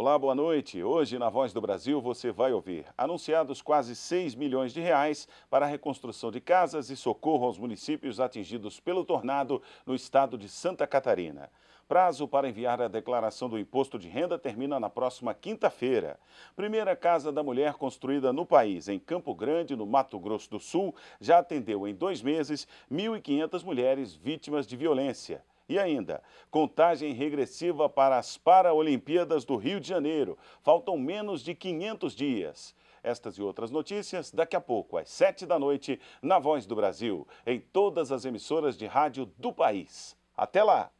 Olá, boa noite. Hoje, na Voz do Brasil, você vai ouvir anunciados quase 6 milhões de reais para a reconstrução de casas e socorro aos municípios atingidos pelo tornado no estado de Santa Catarina. Prazo para enviar a declaração do imposto de renda termina na próxima quinta-feira. Primeira casa da mulher construída no país, em Campo Grande, no Mato Grosso do Sul, já atendeu em dois meses 1.500 mulheres vítimas de violência. E ainda, contagem regressiva para as Paralimpíadas do Rio de Janeiro. Faltam menos de 500 dias. Estas e outras notícias daqui a pouco, às 7 da noite, na Voz do Brasil, em todas as emissoras de rádio do país. Até lá!